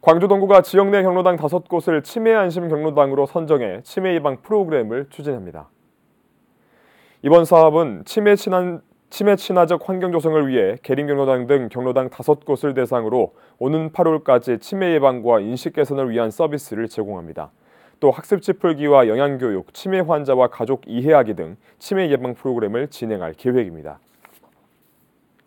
광주동구가 지역 내 경로당 5곳을 치매 안심 경로당으로 선정해 치매 예방 프로그램을 추진합니다. 이번 사업은 치매 친한 치매 친화적 환경 조성을 위해 계림경로당 등 경로당 5곳을 대상으로 오는 8월까지 치매 예방과 인식 개선을 위한 서비스를 제공합니다. 또 학습지 풀기와 영양교육, 치매 환자와 가족 이해하기 등 치매 예방 프로그램을 진행할 계획입니다.